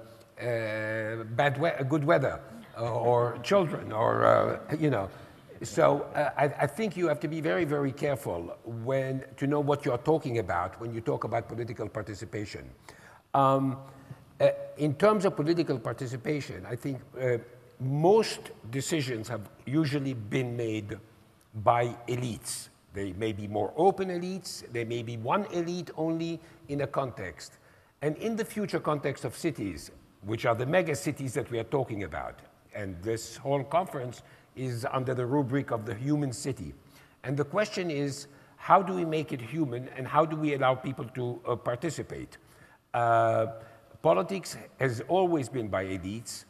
[SPEAKER 8] bad we good weather uh, or children or, uh, you know. So I, I, think you have to be very, very careful when, to know what you're talking about when you talk about political participation. Um, in terms of political participation, I think most decisions have usually been made by elites. They may be more open elites, they may be one elite only in a context. And in the future context of cities, which are the mega cities that we are talking about, and this whole conference is under the rubric of the human city. And the question is, how do we make it human and how do we allow people to uh, participate? Uh, politics has always been by elites.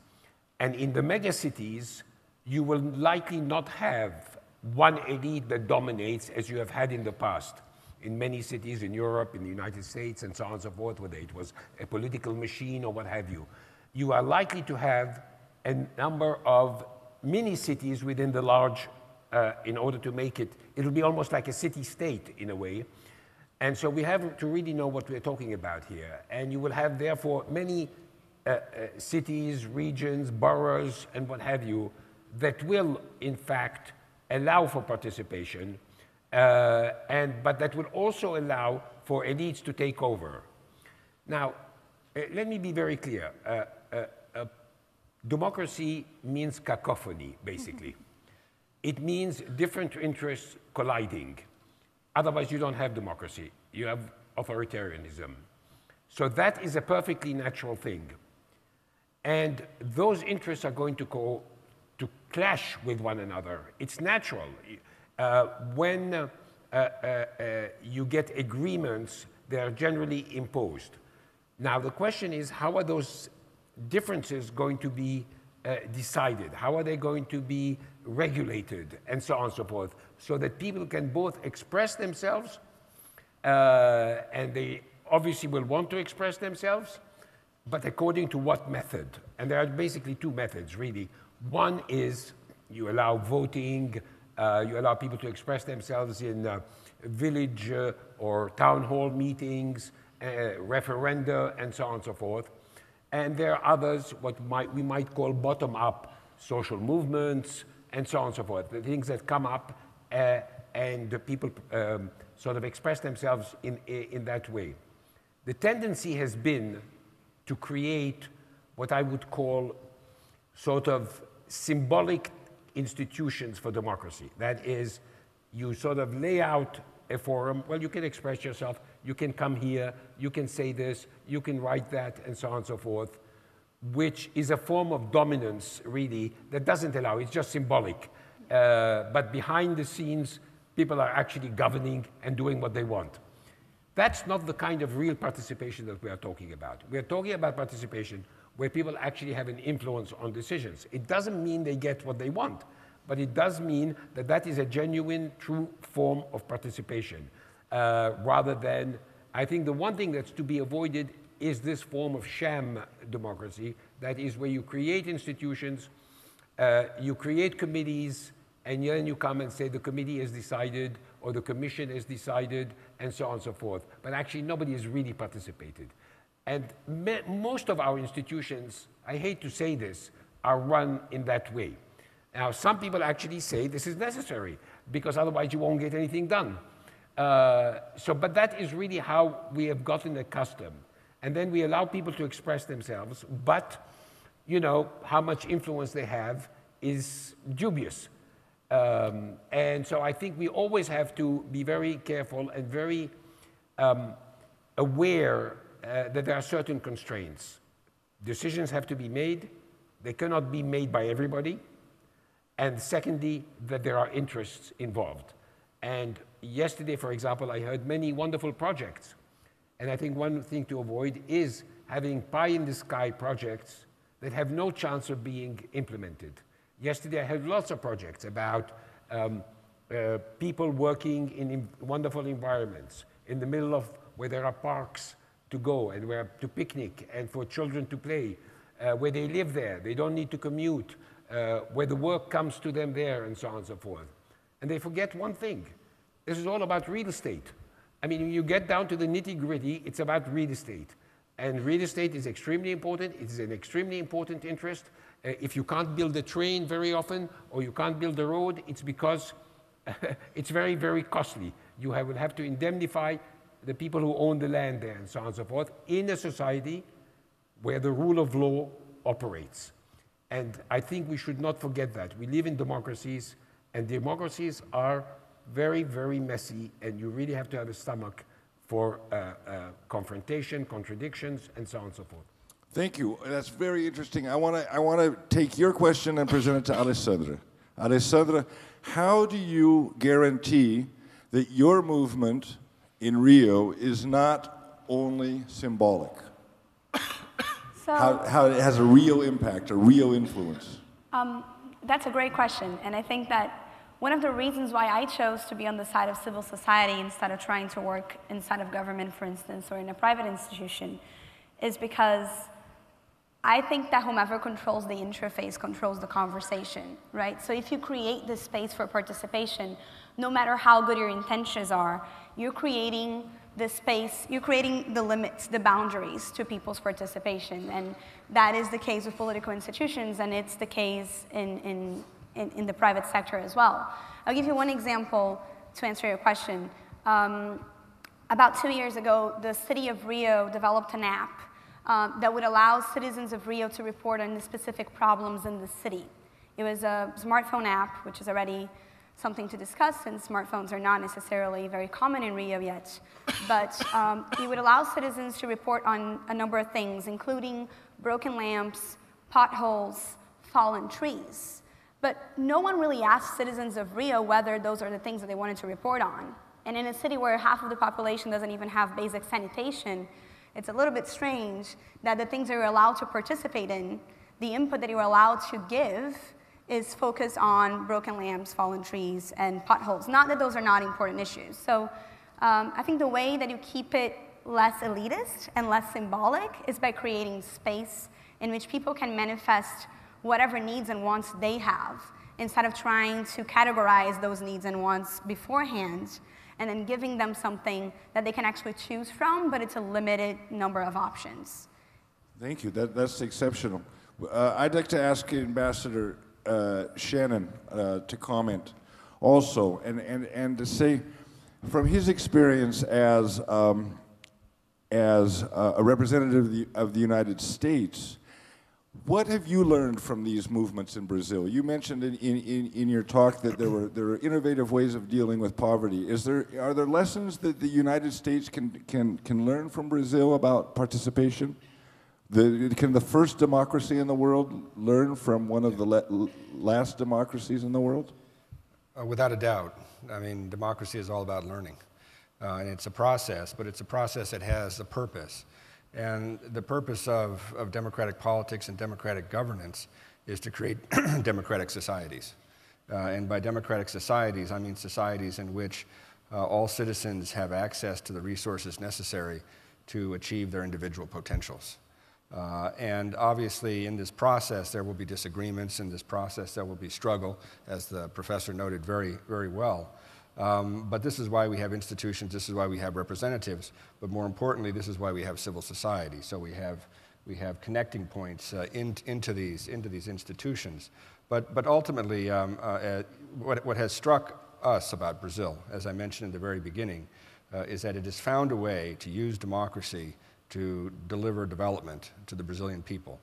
[SPEAKER 8] And in the megacities, you will likely not have one elite that dominates as you have had in the past. In many cities in Europe, in the United States, and so on and so forth, whether it was a political machine or what have you, you are likely to have a number of mini cities within the large, uh, in order to make it, it'll be almost like a city state in a way. And so we have to really know what we're talking about here. And you will have, therefore, many uh, uh, cities, regions, boroughs, and what have you, that will, in fact, allow for participation, uh, and, but that will also allow for elites to take over. Now, let me be very clear. democracy means cacophony, basically. it means different interests colliding. Otherwise, you don't have democracy. You have authoritarianism. So that is a perfectly natural thing. And those interests are going to go to clash with one another. It's natural. Uh, when uh uh, uh, uh, you get agreements, they are generally imposed. Now, the question is how are those differences going to be uh, decided? How are they going to be regulated? And so on and so forth, so that people can both express themselves, and they obviously will want to express themselves, but according to what method? And there are basically two methods, really. One is you allow voting, uh, you allow people to express themselves in uh, village uh, or town hall meetings, uh, referenda, and so on and so forth. And there are others, what might, we might call bottom-up social movements, and so on and so forth, the things that come up uh, and people um, sort of express themselves in, in that way. The tendency has been to create what I would call sort of symbolic institutions for democracy. That is, you sort of lay out a forum. Well, you can express yourself. You can come here. You can say this. You can write that, and so on and so forth, which is a form of dominance, really, that doesn't allow. It's just symbolic. Uh, but behind the scenes, people are actually governing and doing what they want. That's not the kind of real participation that we are talking about. We are talking about participation where people actually have an influence on decisions. It doesn't mean they get what they want, but it does mean that that is a genuine, true form of participation. Uh, rather than, I think the one thing that's to be avoided is this form of sham democracy, that is, where you create institutions, uh, you create committees, and then you come and say the committee has decided or the commission has decided and so on and so forth. But actually nobody has really participated. And most of our institutions, I hate to say this, are run in that way. Now, some people actually say this is necessary because otherwise you won't get anything done. Uh, so, but that is really how we have gotten accustomed. And then we allow people to express themselves, but, you know, how much influence they have is dubious. Um, and so I think we always have to be very careful and very um, aware uh, that there are certain constraints. Decisions have to be made, they cannot be made by everybody. And secondly, that there are interests involved. And yesterday, for example, I heard many wonderful projects. And I think one thing to avoid is having pie in the sky projects that have no chance of being implemented. Yesterday I had lots of projects about um, uh, people working in wonderful environments in the middle of where there are parks to go and where to picnic and for children to play, uh, where they live there, they don't need to commute, uh, where the work comes to them there and so on and so forth. And they forget one thing. This is all about real estate. I mean, when you get down to the nitty gritty, it's about real estate. And real estate is extremely important. It is an extremely important interest. Uh, if you can't build a train very often or you can't build a road, it's because it's very, very costly. You have, will have to indemnify the people who own the land there and so on and so forth in a society where the rule of law operates. And I think we should not forget that. We live in democracies, and democracies are very, very messy, and you really have to have a stomach for uh, uh, confrontation, contradictions, and so on and so forth.
[SPEAKER 2] Thank you. That's very interesting. I want to I want to take your question and present it to Alessandra. Alessandra, how do you guarantee that your movement in Rio is not only symbolic?
[SPEAKER 3] So, how, how it has a
[SPEAKER 2] real impact, a real influence?
[SPEAKER 3] Um, that's a great question, and I think that one of the reasons why I chose to be on the side of civil society instead of trying to work inside of government, for instance, or in a private institution, is because I think that whomever controls the interface controls the conversation, right? So if you create the space for participation, no matter how good your intentions are, you're creating the space, you're creating the limits, the boundaries to people's participation. And that is the case with political institutions, and it's the case in, in, in, in the private sector as well. I'll give you one example to answer your question. Um, about two years ago, the city of Rio developed an app um, that would allow citizens of Rio to report on the specific problems in the city. It was a smartphone app, which is already something to discuss since smartphones are not necessarily very common in Rio yet. But um, it would allow citizens to report on a number of things, including broken lamps, potholes, fallen trees. But no one really asked citizens of Rio whether those are the things that they wanted to report on. And in a city where half of the population doesn't even have basic sanitation, it's a little bit strange that the things that you're allowed to participate in, the input that you're allowed to give, is focused on broken lamps, fallen trees, and potholes. Not that those are not important issues. So um, I think the way that you keep it less elitist and less symbolic is by creating space in which people can manifest whatever needs and wants they have instead of trying to categorize those needs and wants beforehand and then giving them something that they can actually choose from, but it's a limited number of options.
[SPEAKER 2] Thank you. That, that's exceptional. Uh, I'd like to ask Ambassador uh, Shannon uh, to comment also and, and, and to say from his experience as, um, as uh, a representative of the, of the United States, what have you learned from these movements in Brazil? You mentioned in, in, in, your talk that there were there are innovative ways of dealing with poverty. Is there are there lessons that the United States can can can learn from Brazil about participation? The, can the first democracy in the world learn from one of the le- last democracies in the world?
[SPEAKER 4] Uh, without a doubt. I mean, democracy is all about learning, uh, and it's a process, but it's a process that has a purpose. And the purpose of, of democratic politics and democratic governance is to create democratic societies. Uh, and by democratic societies, I mean societies in which uh, all citizens have access to the resources necessary to achieve their individual potentials. Uh, and obviously, in this process, there will be disagreements. In this process, there will be struggle, as the professor noted very, very well. Um, but this is why we have institutions, this is why we have representatives, but more importantly, this is why we have civil society. So we have, we have connecting points uh, in, into, these, into these institutions. But, but ultimately, um, uh, uh, what, what has struck us about Brazil, as I mentioned in the very beginning, uh, is that it has found a way to use democracy to deliver development to the Brazilian people.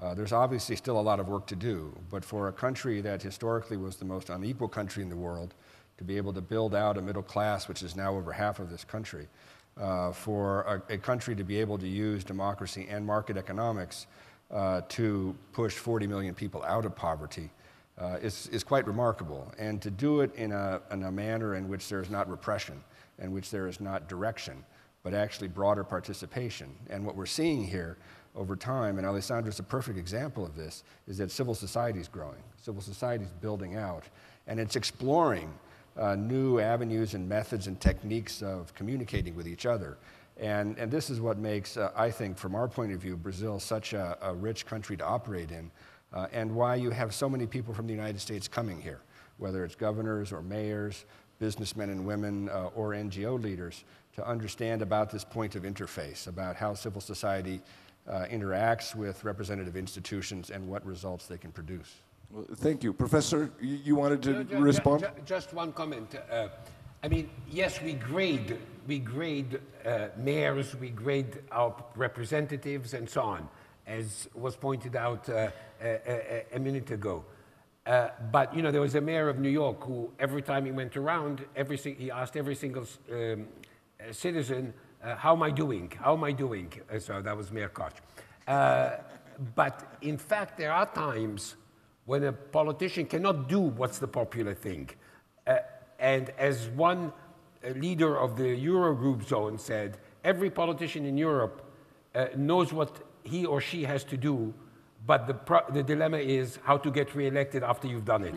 [SPEAKER 4] Uh, there's obviously still a lot of work to do, but for a country that historically was the most unequal country in the world, to be able to build out a middle class, which is now over half of this country, uh, for a, a, country to be able to use democracy and market economics uh, to push 40 million people out of poverty uh, is, is quite remarkable. And to do it in a, in a manner in which there is not repression, in which there is not direction, but actually broader participation. And what we're seeing here over time, and Alessandra is a perfect example of this, is that civil society is growing, civil society is building out, and it's exploring uh, new avenues and methods and techniques of communicating with each other. And, and this is what makes, uh, I think, from our point of view, Brazil such a, a rich country to operate in, uh, and why you have so many people from the United States coming here, whether it's governors or mayors, businessmen and women, uh, or NGO leaders, to understand about this point of interface, about how civil society uh, interacts with representative institutions and what results they can produce. Well, thank you. Professor, you, wanted to just, respond? Just,
[SPEAKER 8] just, one comment. Uh, I mean, yes, we grade, we grade uh, mayors, we grade our representatives and so on, as was pointed out uh, a, a, minute ago. Uh, but, you know, there was a mayor of New York who, every time he went around, every, he asked every single um, uh, citizen, uh, how am I doing? How am I doing? so that was Mayor Koch. but in fact, there are times when a politician cannot do what's the popular thing. Uh, and as one uh, leader of the Eurogroup zone said, every politician in Europe uh, knows what he or she has to do, but the, the dilemma is how to get reelected after you've done it.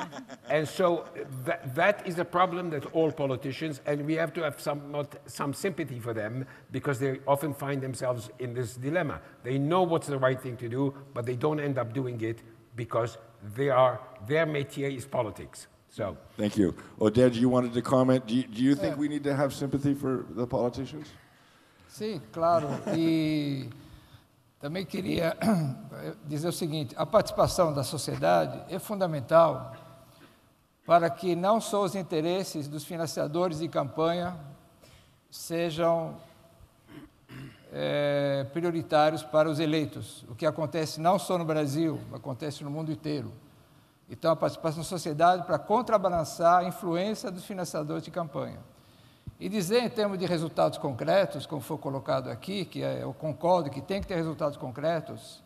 [SPEAKER 8] and so uh, that is a problem that all politicians, and we have to have somewhat, some sympathy for them because they often find themselves in this dilemma. They know what's the right thing to do, but they don't end up doing it because they are, their métier is politics. So.
[SPEAKER 2] Thank you. Oded, you wanted to comment. Do you, do you think é. we need to have sympathy for the politicians?
[SPEAKER 5] Sim, claro. E também queria dizer o seguinte: a participação da sociedade é fundamental para que não só os interesses dos financiadores de campanha sejam é, prioritários para os eleitos, o que acontece não só no Brasil, acontece no mundo inteiro. Então, a participação da sociedade para contrabalançar a influência dos financiadores de campanha. E dizer em termos de resultados concretos, como foi colocado aqui, que é, eu concordo que tem que ter resultados concretos,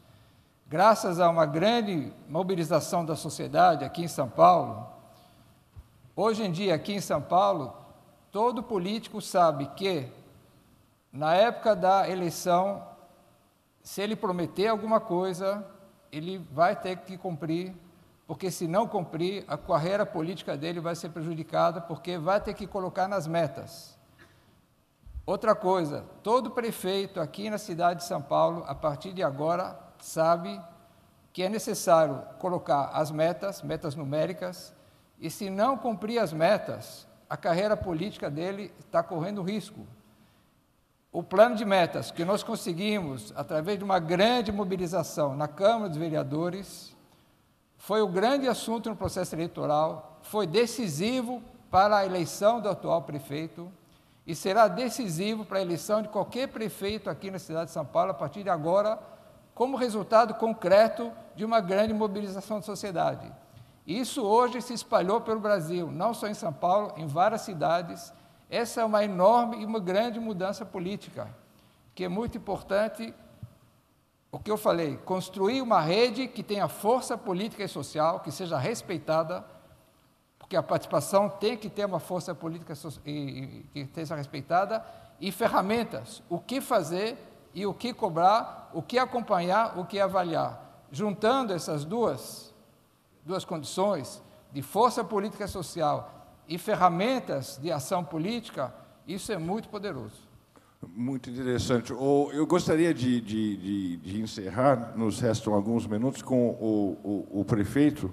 [SPEAKER 5] graças a uma grande mobilização da sociedade aqui em São Paulo, hoje em dia, aqui em São Paulo, todo político sabe que na época da eleição, se ele prometer alguma coisa, ele vai ter que cumprir, porque se não cumprir, a carreira política dele vai ser prejudicada, porque vai ter que colocar nas metas. Outra coisa, todo prefeito aqui na cidade de São Paulo, a partir de agora, sabe que é necessário colocar as metas, metas numéricas, e se não cumprir as metas, a carreira política dele está correndo risco o plano de metas que nós conseguimos através de uma grande mobilização na Câmara dos Vereadores foi o grande assunto no processo eleitoral, foi decisivo para a eleição do atual prefeito e será decisivo para a eleição de qualquer prefeito aqui na cidade de São Paulo a partir de agora, como resultado concreto de uma grande mobilização da sociedade. Isso hoje se espalhou pelo Brasil, não só em São Paulo, em várias cidades essa é uma enorme e uma grande mudança política, que é muito importante. O que eu falei, construir uma rede que tenha força política e social, que seja respeitada, porque a participação tem que ter uma força política e, e, que seja respeitada, e ferramentas, o que fazer e o que cobrar, o que acompanhar, o que avaliar. Juntando essas duas, duas condições de força política e social e ferramentas de ação política, isso é muito poderoso.
[SPEAKER 2] Muito interessante. Eu gostaria de, de, de, de encerrar, nos restam alguns minutos, com o, o, o prefeito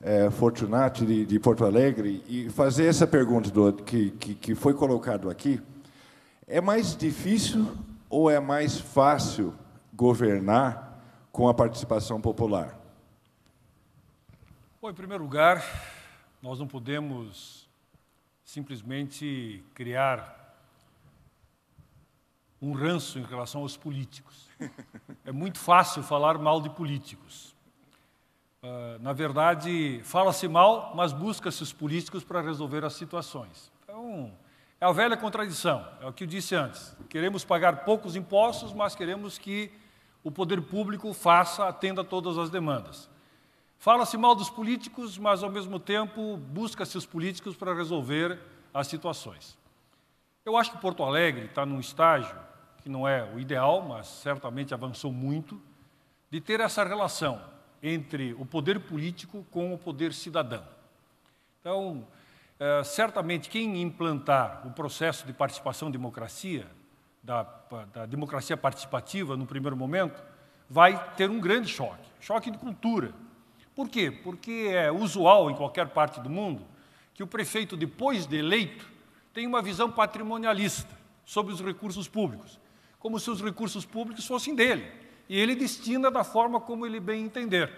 [SPEAKER 2] é, Fortunati de, de, Porto Alegre e fazer essa pergunta do, que, que, que foi colocado aqui. É mais difícil ou é mais fácil governar com a participação popular?
[SPEAKER 6] Bom, em primeiro lugar, nós não podemos simplesmente criar um ranço em relação aos políticos. É muito fácil falar mal de políticos. Uh, na verdade, fala-se mal, mas busca-se os políticos para resolver as situações. Então, é a velha contradição, é o que eu disse antes. Queremos pagar poucos impostos, mas queremos que o poder público faça, atenda a todas as demandas. Fala-se mal dos políticos, mas ao mesmo tempo busca-se os políticos para resolver as situações. Eu acho que Porto Alegre está num estágio que não é o ideal, mas certamente avançou muito, de ter essa relação entre o poder político com o poder cidadão. Então, é, certamente, quem implantar o processo de participação democracia, da, da democracia participativa no primeiro momento, vai ter um grande choque choque de cultura por quê? Porque é usual em qualquer parte do mundo que o prefeito, depois de eleito, tem uma visão patrimonialista sobre os recursos públicos, como se os recursos públicos fossem dele, e ele destina da forma como ele bem entender.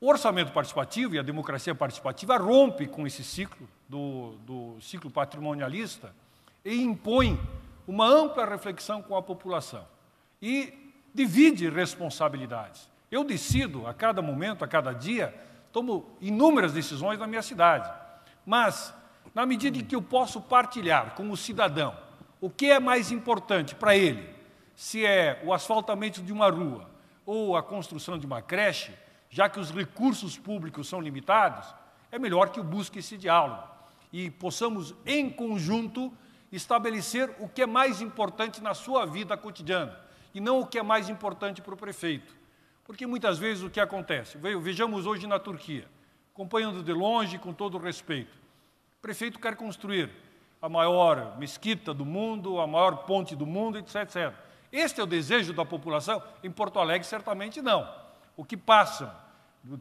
[SPEAKER 6] O orçamento participativo e a democracia participativa rompe com esse ciclo do, do ciclo patrimonialista e impõe uma ampla reflexão com a população e divide responsabilidades. Eu decido a cada momento, a cada dia, tomo inúmeras decisões na minha cidade. Mas, na medida em que eu posso partilhar com o cidadão o que é mais importante para ele, se é o asfaltamento de uma rua ou a construção de uma creche, já que os recursos públicos são limitados, é melhor que eu busque esse diálogo e possamos, em conjunto, estabelecer o que é mais importante na sua vida cotidiana e não o que é mais importante para o prefeito. Porque muitas vezes o que acontece? Vejamos hoje na Turquia, acompanhando de longe, com todo respeito. O prefeito quer construir a maior mesquita do mundo, a maior ponte do mundo, etc. etc. Este é o desejo da população? Em Porto Alegre, certamente não. O que passa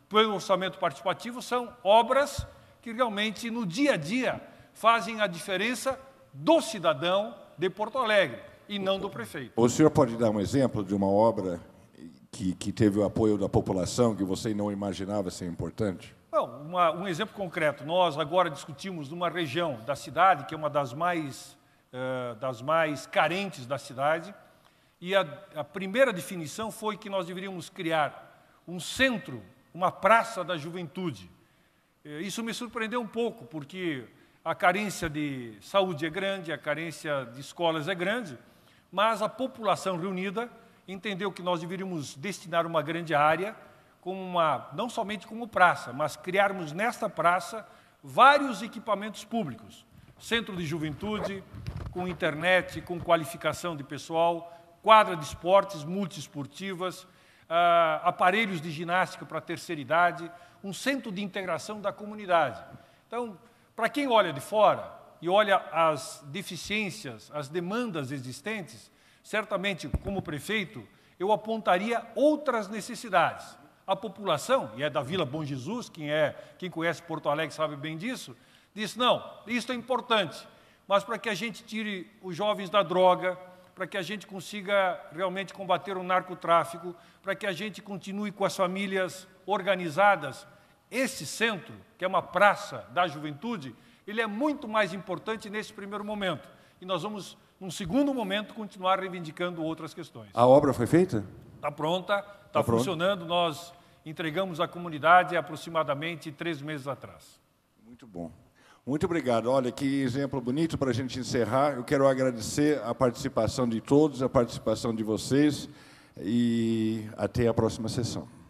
[SPEAKER 6] pelo orçamento participativo são obras que realmente, no dia a dia, fazem a diferença do cidadão de Porto Alegre e não do prefeito.
[SPEAKER 2] O senhor pode dar um exemplo de uma obra que, que teve o apoio da população que você não imaginava ser importante?
[SPEAKER 6] Bom, uma, um exemplo concreto. Nós agora discutimos numa região da cidade, que é uma das mais, uh, das mais carentes da cidade, e a, a, primeira definição foi que nós deveríamos criar um centro, uma praça da juventude. Eh, isso me surpreendeu um pouco, porque a carência de saúde é grande, a carência de escolas é grande, mas a população reunida entendeu que nós deveríamos destinar uma grande área como uma, não somente como praça, mas criarmos nesta praça vários equipamentos públicos, centro de juventude, com internet, com qualificação de pessoal, quadra de esportes multiesportivas, ah, aparelhos de ginástica para a terceira idade, um centro de integração da comunidade. Então, para quem olha de fora e olha as deficiências, as demandas existentes, Certamente, como prefeito, eu apontaria outras necessidades. A população, e é da Vila Bom Jesus, quem, é, quem conhece Porto Alegre sabe bem disso, diz: não, isso é importante, mas para que a gente tire os jovens da droga, para que a gente consiga realmente combater o narcotráfico, para que a gente continue com as famílias organizadas, esse centro, que é uma praça da juventude, ele é muito mais importante nesse primeiro momento. E nós vamos num segundo momento, continuar reivindicando outras questões.
[SPEAKER 2] A obra foi feita?
[SPEAKER 6] Está pronta, está tá, tá funcionando. Nós entregamos à comunidade aproximadamente três meses atrás.
[SPEAKER 2] Muito bom. Muito obrigado. Olha, que exemplo bonito para a gente encerrar. Eu quero agradecer a participação de todos, a participação de vocês e até a próxima sessão.